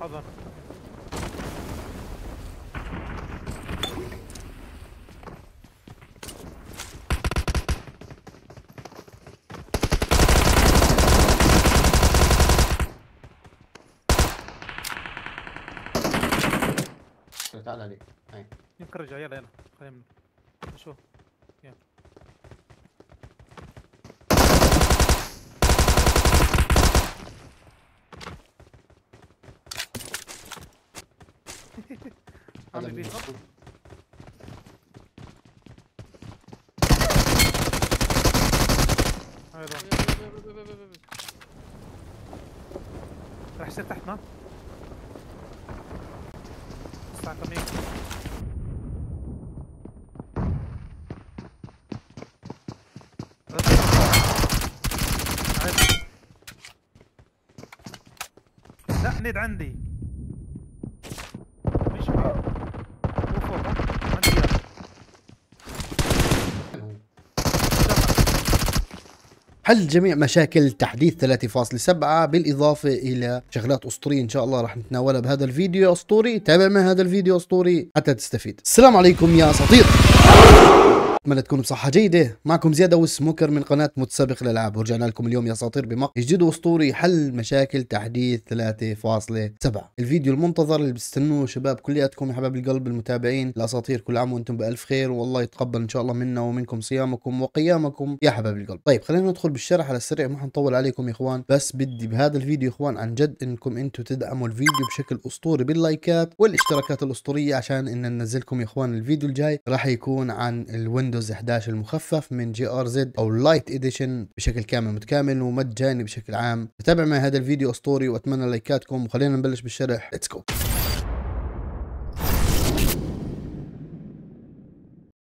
حضر تعال عليك هاي يمكن رجع يلا يلا خلينا نشوف Haben wir drauf? ايضا راح تحتنا لا نيد عندي حل جميع مشاكل تحديث 3.7 بالإضافة إلى شغلات أسطورية إن شاء الله رح نتناولها بهذا الفيديو أسطوري تابع مع هذا الفيديو أسطوري حتى تستفيد السلام عليكم يا أساطير اتمنى تكونوا بصحه جيده معكم زيادة والسموكر من قناه متسابق الالعاب ورجعنا لكم اليوم يا اساطير بمقطع جديد واسطوري حل مشاكل تحديث 3.7 الفيديو المنتظر اللي بتستنوه شباب كلياتكم يا حباب القلب المتابعين الاساطير كل عام وانتم بالف خير والله يتقبل ان شاء الله منا ومنكم صيامكم وقيامكم يا حباب القلب طيب خلينا ندخل بالشرح على السريع ما حنطول عليكم يا اخوان بس بدي بهذا الفيديو يا اخوان عن جد انكم انتم تدعموا الفيديو بشكل اسطوري باللايكات والاشتراكات الاسطوريه عشان ان ننزلكم يا اخوان الفيديو الجاي راح يكون عن الويندوز ويندوز 11 المخفف من جي ار زد او لايت اديشن بشكل كامل متكامل ومجاني بشكل عام تابع معي هذا الفيديو اسطوري واتمنى لايكاتكم وخلينا نبلش بالشرح ليتس جو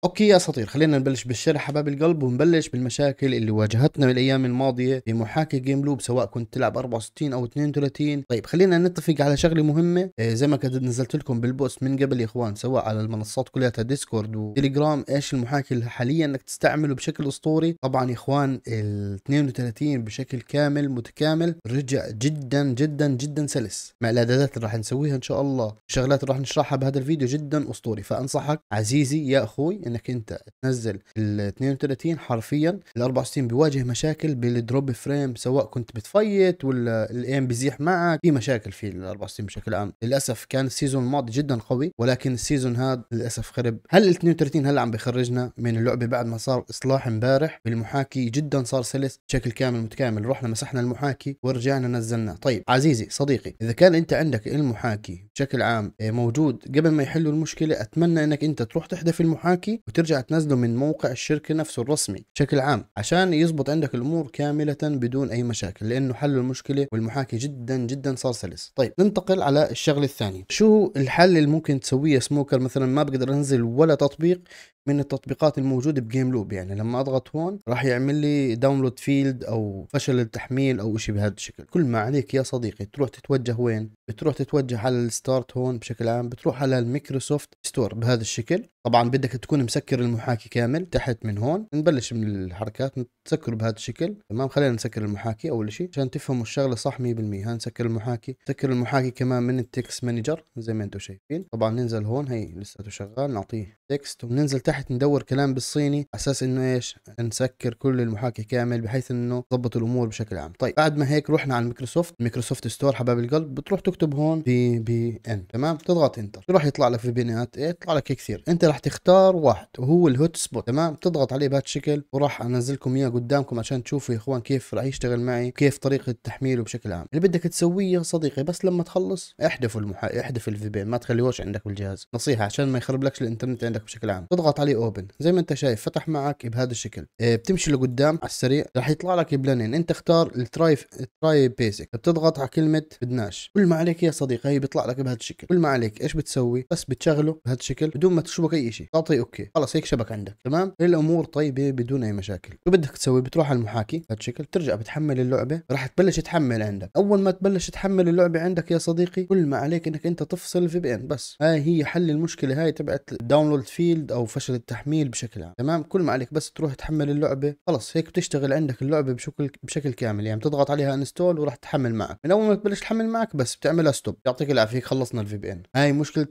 اوكي يا اساطير خلينا نبلش بالشرح حباب القلب ونبلش بالمشاكل اللي واجهتنا بالايام الماضيه بمحاكي جيم لوب سواء كنت تلعب 64 او 32 طيب خلينا نتفق على شغله مهمه آه، زي ما كنت نزلت لكم بالبوست من قبل يا اخوان سواء على المنصات كلها ديسكورد وتليجرام ايش المحاكي اللي حاليا انك تستعمله بشكل اسطوري طبعا يا اخوان ال 32 بشكل كامل متكامل رجع جدا جدا جدا سلس مع الاعدادات اللي راح نسويها ان شاء الله الشغلات اللي راح نشرحها بهذا الفيديو جدا اسطوري فانصحك عزيزي يا اخوي انك انت تنزل ال 32 حرفيا ال 64 بيواجه مشاكل بالدروب فريم سواء كنت بتفيت ولا الايم بيزيح معك في مشاكل في ال 64 بشكل عام للاسف كان السيزون الماضي جدا قوي ولكن السيزون هذا للاسف خرب هل ال 32 هلا عم بيخرجنا من اللعبه بعد ما صار اصلاح امبارح بالمحاكي جدا صار سلس بشكل كامل متكامل رحنا مسحنا المحاكي ورجعنا نزلناه طيب عزيزي صديقي اذا كان انت عندك المحاكي بشكل عام موجود قبل ما يحلوا المشكله اتمنى انك انت تروح تحذف المحاكي وترجع تنزله من موقع الشركه نفسه الرسمي بشكل عام عشان يزبط عندك الامور كامله بدون اي مشاكل لانه حل المشكله والمحاكي جدا جدا صار سلس طيب ننتقل على الشغله الثانيه شو الحل اللي ممكن تسويه سموكر مثلا ما بقدر انزل ولا تطبيق من التطبيقات الموجوده بجيم لوب يعني لما اضغط هون راح يعمل لي داونلود فيلد او فشل التحميل او شيء بهذا الشكل كل ما عليك يا صديقي تروح تتوجه وين بتروح تتوجه على الستارت هون بشكل عام بتروح على الميكروسوفت ستور بهذا الشكل طبعا بدك تكون مسكر المحاكي كامل تحت من هون نبلش من الحركات نسكره بهذا الشكل تمام خلينا نسكر المحاكي اول شيء عشان تفهموا الشغله صح 100% هنسكر المحاكي نسكر المحاكي كمان من التكست مانجر زي ما انتم شايفين طبعا ننزل هون هي لساته شغال نعطيه تكست وننزل تحت ندور كلام بالصيني على اساس انه ايش نسكر كل المحاكي كامل بحيث انه ضبط الامور بشكل عام طيب بعد ما هيك رحنا على الميكروسوفت مايكروسوفت ستور حباب القلب بتروح تكتب هون في بي ان تمام تضغط انتر شو راح يطلع لك في بيانات ايه يطلع لك كثير انت راح تختار واحد واحد وهو الهوت سبوت تمام بتضغط عليه بهالشكل وراح انزلكم اياه قدامكم عشان تشوفوا يا اخوان كيف راح يشتغل معي وكيف طريقه تحميله بشكل عام اللي بدك تسويه يا صديقي بس لما تخلص احذف المح... احذف الفي بي ما تخليهوش عندك بالجهاز نصيحه عشان ما يخرب لكش الانترنت عندك بشكل عام تضغط عليه اوبن زي ما انت شايف فتح معك بهذا الشكل اه بتمشي لقدام على السريع راح يطلع لك بلانين انت اختار التراي التراي بيسك بتضغط على كلمه بدناش كل ما عليك يا صديقي هي بيطلع لك بهذا الشكل كل ما عليك ايش بتسوي بس بتشغله بهذا الشكل بدون ما تشبك اي شيء تعطي اوكي شيء خلاص هيك شبك عندك تمام الامور طيبه بدون اي مشاكل شو بدك تسوي بتروح على المحاكي بهالشكل الشكل بترجع بتحمل اللعبه راح تبلش تحمل عندك اول ما تبلش تحمل اللعبه عندك يا صديقي كل ما عليك انك انت تفصل في بي ان بس هاي هي حل المشكله هاي تبعت داونلود فيلد او فشل التحميل بشكل عام تمام كل ما عليك بس تروح تحمل اللعبه خلص هيك بتشتغل عندك اللعبه بشكل بشكل كامل يعني بتضغط عليها انستول وراح تحمل معك من اول ما تبلش تحمل معك بس بتعملها ستوب يعطيك العافيه خلصنا الفي بي ان هاي مشكله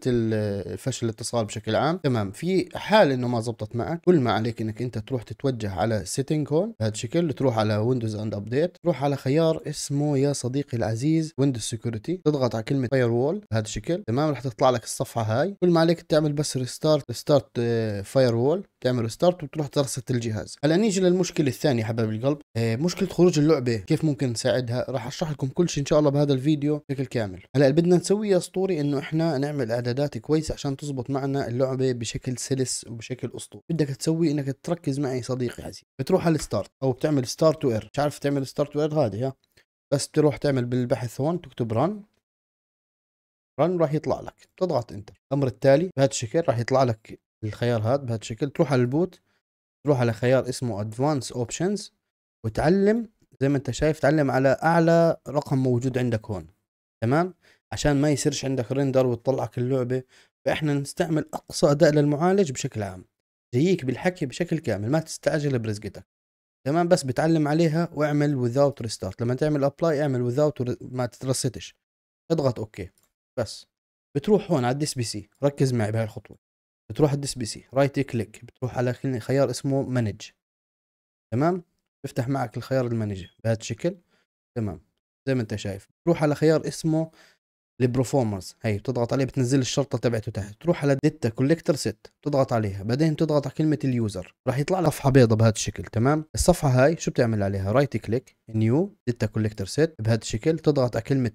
فشل الاتصال بشكل عام تمام في حال حال انه ما زبطت معك كل ما عليك انك انت تروح تتوجه على سيتنج هون بهذا الشكل تروح على ويندوز اند ابديت تروح على خيار اسمه يا صديقي العزيز ويندوز سكيورتي تضغط على كلمه فاير وول بهذا الشكل تمام رح تطلع لك الصفحه هاي كل ما عليك تعمل بس ريستارت ريستارت فاير وول تعمل ستارت وتروح ترصة الجهاز هلا نيجي للمشكله الثانيه حبايب القلب آه، مشكله خروج اللعبه كيف ممكن نساعدها راح اشرح لكم كل شيء ان شاء الله بهذا الفيديو بشكل كامل هلا اللي بدنا نسويه يا اسطوري انه احنا نعمل اعدادات كويسه عشان تزبط معنا اللعبه بشكل سلس وبشكل اسطوري بدك تسوي انك تركز معي صديقي عزيز بتروح على الستارت او بتعمل ستارت وير مش عارف تعمل ستارت وير هذه ها بس بتروح تعمل بالبحث هون تكتب رن رن راح يطلع لك تضغط انتر الامر التالي بهذا الشكل راح يطلع لك الخيار هذا بهذا الشكل تروح على البوت تروح على خيار اسمه ادفانس اوبشنز وتعلم زي ما انت شايف تعلم على اعلى رقم موجود عندك هون تمام عشان ما يصيرش عندك ريندر وتطلعك اللعبه فاحنا نستعمل اقصى اداء للمعالج بشكل عام جاييك بالحكي بشكل كامل ما تستعجل برزقتك تمام بس بتعلم عليها واعمل without ريستارت لما تعمل ابلاي اعمل without ما تترستش اضغط اوكي بس بتروح هون على الديس بي سي ركز معي بهالخطوه الخطوه بتروح الدس بي سي رايت كليك بتروح على خيار اسمه مانج تمام بيفتح معك الخيار المانج بهذا الشكل تمام زي ما انت شايف بتروح على خيار اسمه البروفورمرز هي بتضغط عليه بتنزل الشرطه تبعته تحت تروح على داتا كوليكتر ست بتضغط عليها بعدين بتضغط على كلمه اليوزر راح يطلع لك صفحه بيضاء بهذا الشكل تمام الصفحه هاي شو بتعمل عليها رايت كليك نيو داتا كوليكتر ست بهذا الشكل تضغط على كلمه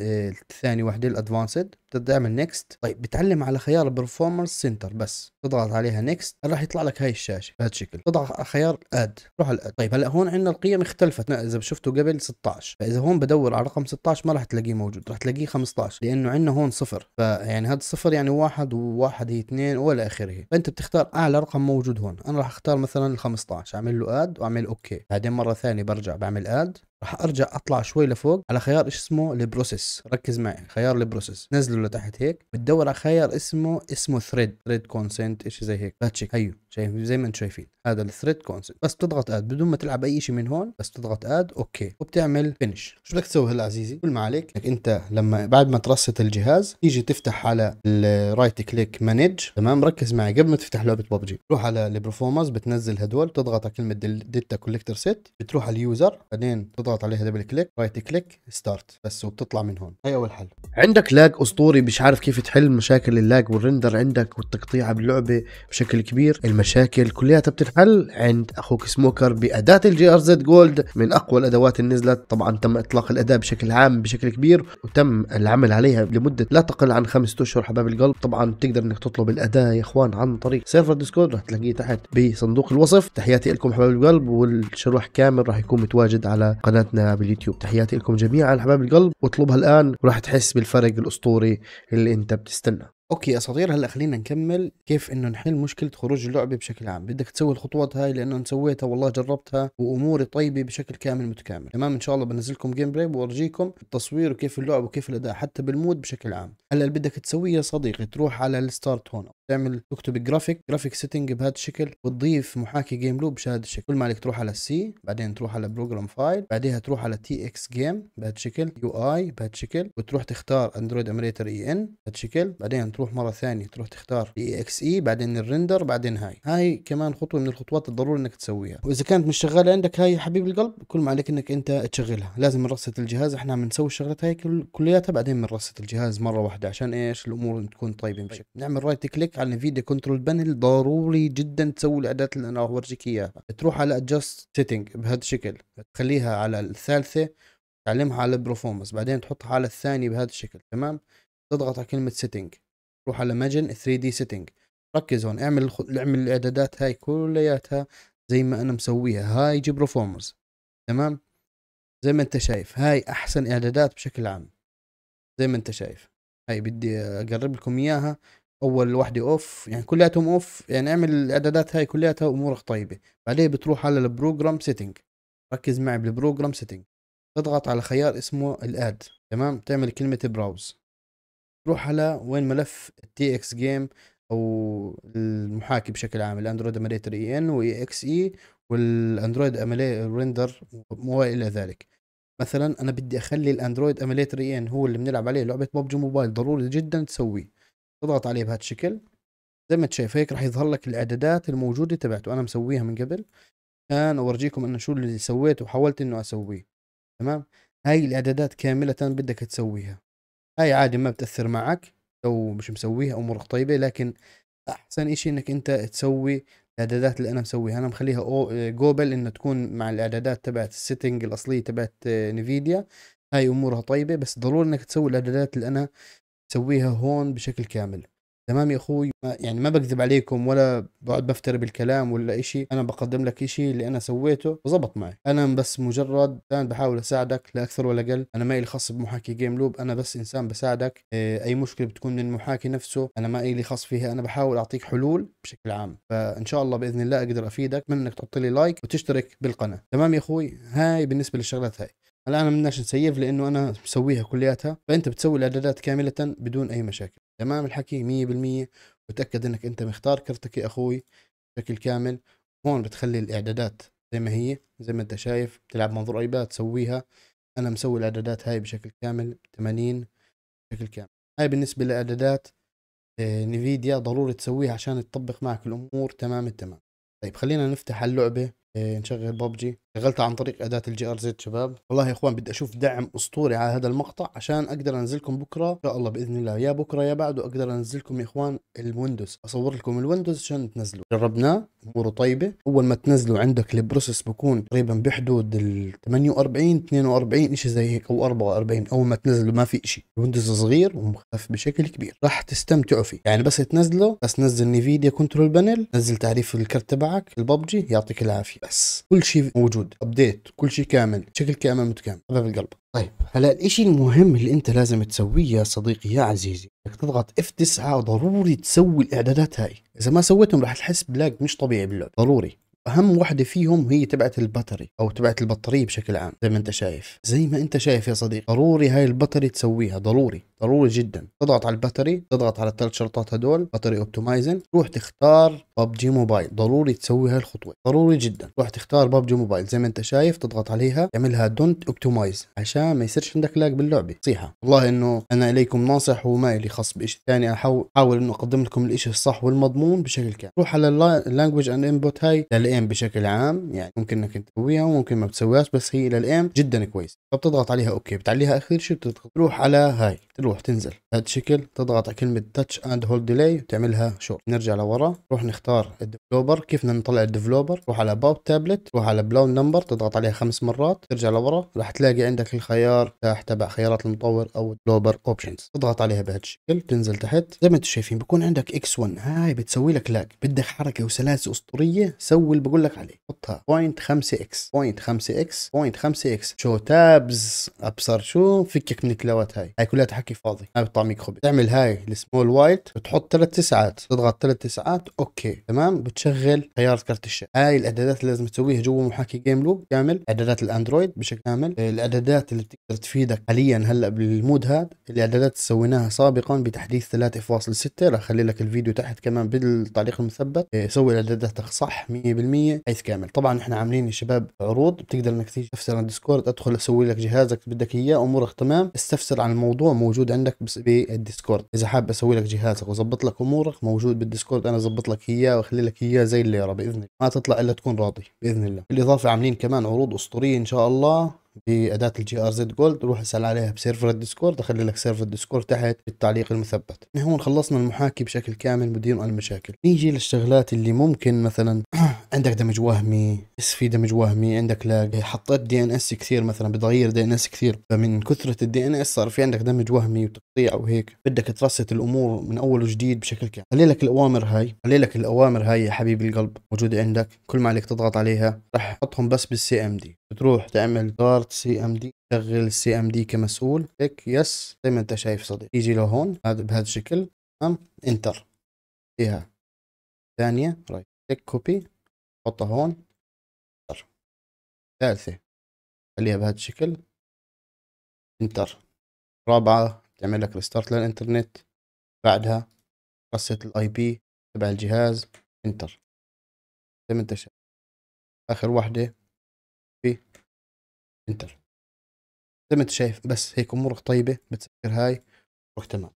آه، الثاني وحده الادفانسد تعمل نيكست طيب بتعلم على خيار برفورمانس سنتر بس تضغط عليها نيكست راح يطلع لك هاي الشاشه بهذا الشكل تضغط على خيار اد روح على الاد طيب هلا هون عندنا القيم اختلفت اذا شفتوا قبل 16 فاذا هون بدور على رقم 16 ما راح تلاقيه موجود راح تلاقيه 15 لانه عندنا هون صفر فيعني هذا الصفر يعني واحد وواحد هي اثنين والى اخره فانت بتختار اعلى رقم موجود هون انا راح اختار مثلا ال 15 اعمل له اد واعمل اوكي بعدين مره ثانيه برجع بعمل اد راح ارجع اطلع شوي لفوق على خيار ايش اسمه البروسيس ركز معي خيار البروسيس نزله لتحت هيك بتدور على خيار اسمه اسمه ثريد ثريد كونسنت ايش زي هيك لا تشيك هيو شايف زي ما انتم شايفين هذا الثريد كونسنت بس بتضغط اد بدون ما تلعب اي شيء من هون بس بتضغط اد اوكي وبتعمل فينش شو بدك تسوي هلا عزيزي كل ما عليك انك انت لما بعد ما ترست الجهاز تيجي تفتح على الرايت كليك مانج تمام ركز معي قبل ما تفتح لعبه ببجي تروح على البرفورمانس بتنزل هدول بتضغط على كلمه ديتا كوليكتر سيت بتروح على اليوزر بعدين بتضغط عليها دبل كليك رايت كليك ستارت بس وبتطلع من هون هي اول حل عندك لاج اسطوري مش عارف كيف تحل مشاكل اللاج والرندر عندك والتقطيع باللعبه بشكل كبير مشاكل كلها بتنحل عند اخوك سموكر باداه الجي ار زد جولد من اقوى الادوات اللي نزلت طبعا تم اطلاق الاداه بشكل عام بشكل كبير وتم العمل عليها لمده لا تقل عن خمسة اشهر حباب القلب طبعا بتقدر انك تطلب الاداه يا اخوان عن طريق سيرفر ديسكورد رح تلاقيه تحت بصندوق الوصف تحياتي لكم حباب القلب والشرح كامل راح يكون متواجد على قناتنا باليوتيوب تحياتي لكم جميعا حباب القلب واطلبها الان وراح تحس بالفرق الاسطوري اللي انت بتستناه اوكي يا اساطير هلا خلينا نكمل كيف انه نحل مشكله خروج اللعبه بشكل عام بدك تسوي الخطوات هاي لانه انا سويتها والله جربتها واموري طيبه بشكل كامل متكامل تمام ان شاء الله بنزل لكم جيم بلاي بورجيكم التصوير وكيف اللعب وكيف الاداء حتى بالمود بشكل عام هلا اللي بدك تسويه يا صديقي تروح على الستارت هون تعمل تكتب جرافيك جرافيك سيتنج بهذا الشكل وتضيف محاكي جيم لوب بهذا الشكل كل ما عليك تروح على السي بعدين تروح على بروجرام فايل بعدها تروح على تي اكس جيم بهذا الشكل يو اي بهذا الشكل وتروح تختار اندرويد امريتر اي ان بهذا الشكل بعدين تروح تروح مره ثانيه تروح تختار اي اكس اي بعدين الرندر بعدين هاي هاي كمان خطوه من الخطوات الضروري انك تسويها واذا كانت مش شغاله عندك هاي حبيب القلب كل ما عليك انك انت تشغلها لازم نرصة الجهاز احنا بنسوي الشغلات هاي كلياتها بعدين بنرصة الجهاز مره واحده عشان ايش الامور تكون طيبه بشكل نعمل رايت كليك على الفيديو كنترول بانل ضروري جدا تسوي الاعدادات اللي انا راح اورجيك اياها تروح على ادجست سيتنج بهذا الشكل تخليها على الثالثه تعلمها على البرفورمانس بعدين تحطها على الثانيه بهذا الشكل تمام تضغط على كلمة سيتنج روح على ماجن 3 دي سيتنج ركز هون اعمل اعمل الاعدادات هاي كلياتها زي ما انا مسويها هاي جيب برفورمرز تمام زي ما انت شايف هاي احسن اعدادات بشكل عام زي ما انت شايف هاي بدي اقرب لكم اياها اول وحده اوف يعني كلياتهم اوف يعني اعمل الاعدادات هاي كلياتها امورك طيبه بعدين بتروح على البروجرام سيتنج ركز معي بالبروجرام سيتنج تضغط على خيار اسمه الاد تمام تعمل كلمه براوز روح على وين ملف التي اكس جيم او المحاكي بشكل عام الاندرويد اميليتر اي ان واي اكس اي والاندرويد ريندر وما الى ذلك مثلا انا بدي اخلي الاندرويد اميليتر اي ان هو اللي بنلعب عليه لعبه ببجي موبايل ضروري جدا تسويه تضغط عليه بهذا الشكل زي ما انت شايف هيك راح يظهر لك الاعدادات الموجوده تبعته انا مسويها من قبل كان اورجيكم انه شو اللي سويته وحاولت انه اسويه تمام هاي الاعدادات كامله بدك تسويها هاي عادي ما بتأثر معك لو مش مسويها امورك طيبة لكن احسن اشي انك انت تسوي الاعدادات اللي انا مسويها انا مخليها جوبل انها تكون مع الاعدادات تبعت السيتنج الاصلية تبعت نيفيديا هاي امورها طيبة بس ضروري انك تسوي الاعدادات اللي انا مسويها هون بشكل كامل تمام يا اخوي يعني ما بكذب عليكم ولا بقعد بفتري بالكلام ولا اشي انا بقدم لك اشي اللي انا سويته وزبط معي انا بس مجرد انا بحاول اساعدك لا اكثر ولا اقل انا ما لي خاص بمحاكي جيم لوب انا بس انسان بساعدك آه، اي مشكله بتكون من المحاكي نفسه انا ما لي خاص فيها انا بحاول اعطيك حلول بشكل عام فان شاء الله باذن الله اقدر افيدك منك انك تحط لي لايك وتشترك بالقناه تمام يا اخوي هاي بالنسبه للشغلات هاي الان ما بدناش نسيف لانه انا مسويها كلياتها فانت بتسوي الاعدادات كامله بدون اي مشاكل تمام الحكي 100% وتاكد انك انت مختار كرتك يا اخوي بشكل كامل هون بتخلي الاعدادات زي ما هي زي ما انت شايف بتلعب منظور ايباد تسويها انا مسوي الاعدادات هاي بشكل كامل 80 بشكل كامل هاي بالنسبه لاعدادات آه، نيفيديا ضروري تسويها عشان تطبق معك الامور تمام التمام طيب خلينا نفتح اللعبه إيه، نشغل ببجي شغلتها عن طريق اداه الجي ار زد شباب والله يا اخوان بدي اشوف دعم اسطوري على هذا المقطع عشان اقدر انزلكم بكره ان شاء الله باذن الله يا بكره يا بعده اقدر انزلكم يا اخوان الويندوز اصور لكم الويندوز عشان تنزلوا جربناه اموره طيبه اول ما تنزله عندك البروسس بكون تقريبا بحدود ال 48 42 شيء زي هيك او 44 اول ما تنزله ما في شيء ويندوز صغير ومخفف بشكل كبير راح تستمتعوا فيه يعني بس تنزله بس نزل نيفيديا كنترول بانل نزل تعريف الكرت تبعك الببجي يعطيك العافيه بس كل شيء موجود ابديت كل شيء كامل بشكل كامل متكامل هذا في القلب طيب هلا الاشي المهم اللي انت لازم تسويه يا صديقي يا عزيزي انك تضغط اف 9 وضروري تسوي الاعدادات هاي اذا ما سويتهم رح تحس بلاج مش طبيعي باللعب ضروري اهم وحده فيهم هي تبعت البطري او تبعت البطاريه بشكل عام زي ما انت شايف زي ما انت شايف يا صديقي ضروري هاي البطري تسويها ضروري ضروري جدا تضغط على البطري تضغط على الثلاث شرطات هدول بطري اوبتمايزن تروح تختار ببجي موبايل ضروري تسوي هاي الخطوه ضروري جدا تروح تختار ببجي موبايل زي ما انت شايف تضغط عليها تعملها دونت اوبتمايز عشان ما يصيرش عندك لاج باللعبه صيحه والله انه انا اليكم ناصح وما لي خص بشيء ثاني احاول انه اقدم لكم الشيء الصح والمضمون بشكل كامل روح على اللانجوج اند انبوت هاي الام بشكل عام يعني ممكن انك تسويها وممكن ما تسويهاش بس هي الام جدا كويس فبتضغط عليها اوكي بتعليها اخر شيء بتروح على هاي تروح تنزل بهذا الشكل تضغط على كلمه تاتش اند هولد ديلي وتعملها شورت نرجع لورا نروح نختار الديفلوبر كيف بدنا نطلع الديفلوبر روح على باب تابلت روح على بلون نمبر تضغط عليها خمس مرات ترجع لورا راح تلاقي عندك الخيار تحت تبع خيارات المطور او الديفلوبر اوبشنز تضغط عليها بهذا الشكل تنزل تحت زي ما انتم شايفين بكون عندك اكس 1 هاي بتسوي لك لاج بدك حركه وسلاسه اسطوريه سوي اللي بقول لك عليه حطها بوينت x اكس بوينت 05 اكس شو تابز ابصر شو فكك من الكلاوات هاي هاي كلها حكي فاضي ما بتطعميك خبز تعمل هاي السمول وايت بتحط ثلاث تسعات تضغط ثلاث تسعات اوكي تمام بتشغل خيار كارت الشاشه هاي الاعدادات اللي لازم تسويها جوا محاكي جيم لوب كامل اعدادات الاندرويد بشكل كامل الاعدادات اللي بتقدر تفيدك حاليا هلا بالمود هذا الاعدادات اللي سويناها سابقا بتحديث 3.6 راح اخلي لك الفيديو تحت كمان بالتعليق المثبت إيه، سوي الاعدادات صح 100% 100% حيث كامل طبعا احنا عاملين يا شباب عروض بتقدر انك تيجي تستفسر عن الديسكورد ادخل اسوي لك جهازك بدك اياه امورك تمام استفسر عن الموضوع موجود عندك بالديسكورد اذا حاب اسوي لك جهازك واظبط لك امورك موجود بالديسكورد انا اظبط لك اياه واخلي لك اياه زي اللي باذن الله ما تطلع الا تكون راضي باذن الله بالاضافه عاملين كمان عروض اسطوريه ان شاء الله باداه الجي ار زد جولد روح اسال عليها بسيرفر الديسكورد اخلي لك سيرفر الديسكورد تحت بالتعليق المثبت هون خلصنا المحاكي بشكل كامل مدير المشاكل نيجي للشغلات اللي ممكن مثلا عندك دمج وهمي بس في دمج وهمي عندك لاج حطيت دي ان اس كثير مثلا بتغير دي ان اس كثير فمن كثره الدي ان اس صار في عندك دمج وهمي وتقطيع وهيك بدك ترست الامور من اول وجديد بشكل كامل خلي لك الاوامر هاي خلي لك الاوامر هاي يا حبيب القلب موجوده عندك كل ما عليك تضغط عليها رح تحطهم بس بالسي ام دي بتروح تعمل دارت سي ام دي تشغل السي ام دي كمسؤول كليك يس زي ما انت شايف صديق يجي لهون هذا بهذا الشكل تمام انتر فيها ثانيه رايت كليك كوبي حطها هون انتر ثالثه خليها بهذا الشكل انتر رابعه بتعمل لك ريستارت للانترنت بعدها قصه الاي بي تبع الجهاز انتر زي ما انت شايف اخر واحده انتر زي ما انت شايف بس هيك امورك طيبه بتسكر هاي روح تمام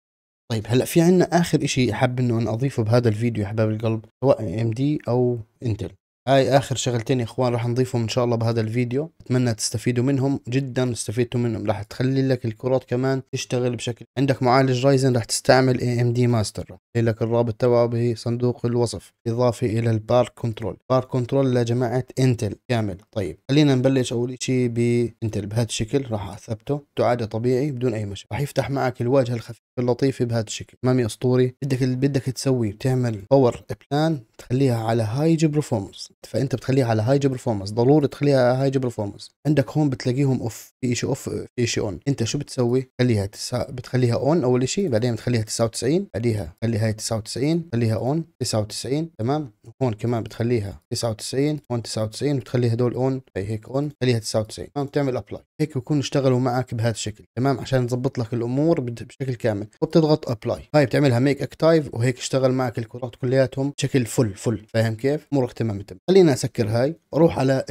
طيب هلا في عندنا اخر اشي حاب انه انا اضيفه بهذا الفيديو يا حباب القلب سواء ام دي او انتل هاي اخر شغلتين يا اخوان راح نضيفهم ان شاء الله بهذا الفيديو اتمنى تستفيدوا منهم جدا استفدتوا منهم راح تخلي لك الكرات كمان تشتغل بشكل عندك معالج رايزن راح تستعمل اي ام دي ماستر لك الرابط تبعه بصندوق الوصف اضافه الى البارك كنترول بارك كنترول لجماعه انتل كامل طيب خلينا نبلش اول شيء بانتل بهذا الشكل راح اثبته تعاده طبيعي بدون اي مشكله راح يفتح معك الواجهه الخفيه اللطيفه بهذا الشكل امامي اسطوري بدك بدك تسوي بتعمل باور بلان تخليها على هاي جي برفورمانس فانت بتخليها على هاي جي برفورمانس ضروري تخليها على هاي جي برفورمانس عندك هون بتلاقيهم اوف في شيء اوف في شيء اون انت شو بتسوي خليها تسعة بتخليها اون اول شيء بعدين بتخليها 99 بعديها خلي هاي 99 خليها اون 99 تمام هون كمان بتخليها 99 هون 99 بتخلي هدول اون هي هيك اون خليها 99 تمام بتعمل ابلاي هيك بكون اشتغلوا معك بهذا الشكل تمام عشان تظبط لك الامور بشكل كامل الخامه وبتضغط ابلاي هاي بتعملها ميك اكتايف وهيك اشتغل معك الكرات كلياتهم بشكل فل فل فاهم كيف؟ امورك تمام تمام خلينا اسكر هاي واروح على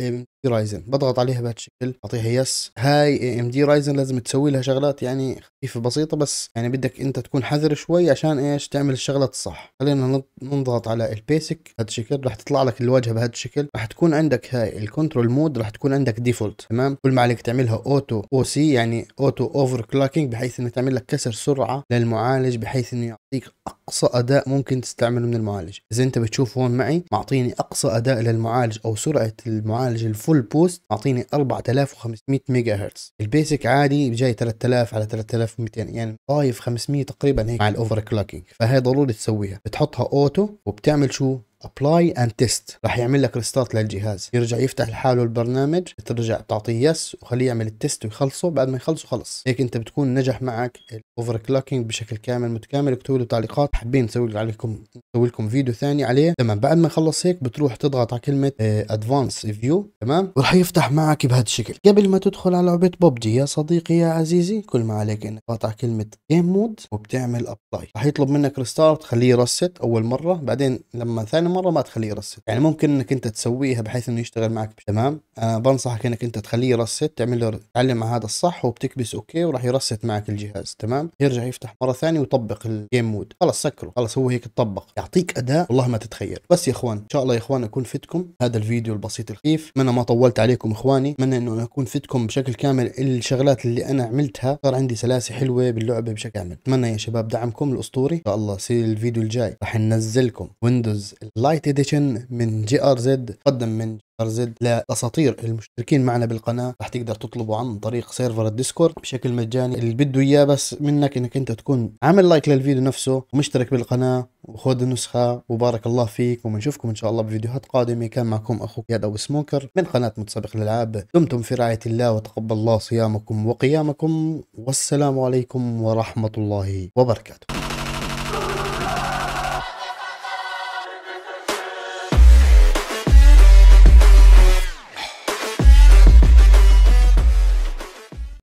دي رايزن بضغط عليها بهذا الشكل اعطيها يس هاي اي ام دي رايزن لازم تسوي لها شغلات يعني خفيفه بسيطه بس يعني بدك انت تكون حذر شوي عشان ايش تعمل الشغلات الصح خلينا نضغط على البيسك بهذا الشكل راح تطلع لك الواجهه بهذا الشكل راح تكون عندك هاي الكنترول مود راح تكون عندك ديفولت تمام كل ما عليك تعملها اوتو او سي يعني اوتو اوفر كلاكينج بحيث انه تعمل لك كسر سرعه للمعالج بحيث انه يعطيك اقصى اداء ممكن تستعمله من المعالج اذا انت بتشوف هون معي معطيني اقصى اداء للمعالج او سرعه المعالج الفول بوست معطيني 4500 ميجا هرتز البيسك عادي جاي 3000 على 3200 يعني ضايف 500 تقريبا هيك مع الاوفر كلوكينج فهي ضروري تسويها بتحطها اوتو وبتعمل شو ابلاي اند تيست راح يعمل لك ريستارت للجهاز يرجع يفتح لحاله البرنامج ترجع تعطيه يس وخليه يعمل التيست ويخلصه بعد ما يخلصه خلص هيك انت بتكون نجح معك الاوفر كلوكينج بشكل كامل متكامل اكتبوا له تعليقات حابين نسوي عليكم نسوي لكم فيديو ثاني عليه تمام بعد ما يخلص هيك بتروح تضغط على كلمه ادفانس آه، فيو تمام وراح يفتح معك بهذا الشكل قبل ما تدخل على لعبه ببجي يا صديقي يا عزيزي كل ما عليك انك تضغط على كلمه جيم مود وبتعمل ابلاي راح يطلب منك ريستارت خليه يرست اول مره بعدين لما ثاني مره ما تخليه يرست يعني ممكن انك انت تسويها بحيث انه يشتغل معك تمام انا آه، بنصحك انك انت تخليه يرست تعمل له تعلم هذا الصح وبتكبس اوكي وراح يرست معك الجهاز تمام يرجع يفتح مره ثانيه ويطبق الجيم مود خلاص سكره خلاص هو هيك تطبق يعطيك اداء والله ما تتخيل بس يا اخوان ان شاء الله يا اخوان اكون فدكم هذا الفيديو البسيط الخفيف اتمنى ما طولت عليكم اخواني اتمنى انه اكون فدكم بشكل كامل الشغلات اللي انا عملتها صار عندي سلاسه حلوه باللعبه بشكل كامل اتمنى يا شباب دعمكم الاسطوري ان شاء الله سي الفيديو الجاي راح ننزلكم ويندوز اللايت اديشن من جي ار زد قدم من جي ار زد لاساطير المشتركين معنا بالقناه راح تقدر تطلبه عن طريق سيرفر الديسكورد بشكل مجاني اللي بده اياه بس منك انك انت تكون عامل لايك للفيديو نفسه ومشترك بالقناه وخذ النسخه وبارك الله فيك وبنشوفكم ان شاء الله بفيديوهات قادمه كان معكم اخوك ياد ابو سموكر من قناه متسابق الالعاب دمتم في رعايه الله وتقبل الله صيامكم وقيامكم والسلام عليكم ورحمه الله وبركاته